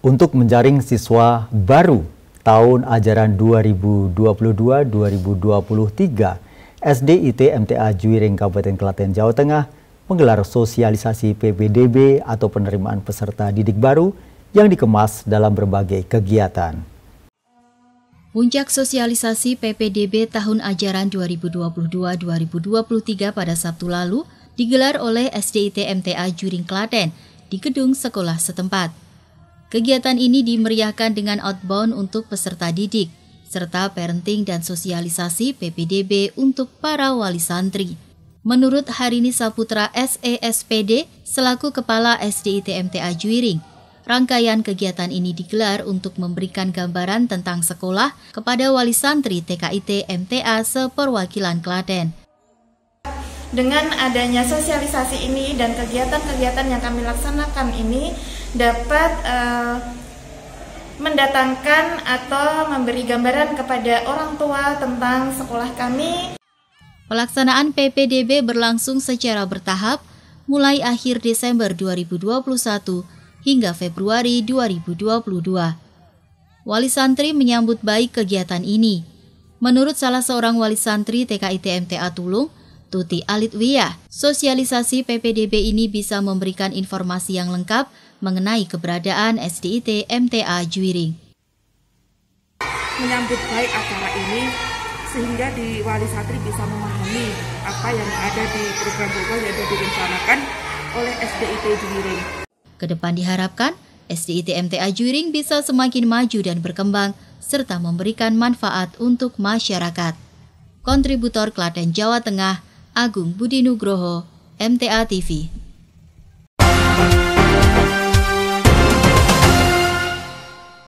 untuk menjaring siswa baru tahun ajaran 2022-2023 SDIT MTA Juiring Kabupaten Kelaten Jawa Tengah menggelar sosialisasi PPDB atau penerimaan peserta didik baru yang dikemas dalam berbagai kegiatan. Puncak sosialisasi PPDB tahun ajaran 2022-2023 pada Sabtu lalu digelar oleh SDIT MTA Juring Klaten di gedung sekolah setempat. Kegiatan ini dimeriahkan dengan outbound untuk peserta didik, serta parenting dan sosialisasi PPDB untuk para wali santri. Menurut Harini Saputra SESPD, selaku Kepala SDITMTA Juiring, rangkaian kegiatan ini digelar untuk memberikan gambaran tentang sekolah kepada wali santri TKIT MTA seperwakilan Klaten. Dengan adanya sosialisasi ini dan kegiatan-kegiatan yang kami laksanakan ini, dapat uh, mendatangkan atau memberi gambaran kepada orang tua tentang sekolah kami. Pelaksanaan PPDB berlangsung secara bertahap mulai akhir Desember 2021 hingga Februari 2022. Wali santri menyambut baik kegiatan ini. Menurut salah seorang wali santri TKITMTA Tulung, Tuti Alitwiyah. Sosialisasi PPDB ini bisa memberikan informasi yang lengkap mengenai keberadaan SDIT MTA Juiring. Menyambut baik acara ini sehingga di Wali Satri bisa memahami apa yang ada di program-program yang direncanakan oleh SDIT Juiring. Kedepan diharapkan SDIT MTA Juiring bisa semakin maju dan berkembang serta memberikan manfaat untuk masyarakat. Kontributor Klaten Jawa Tengah, Agung Budi Nugroho, MTA TV.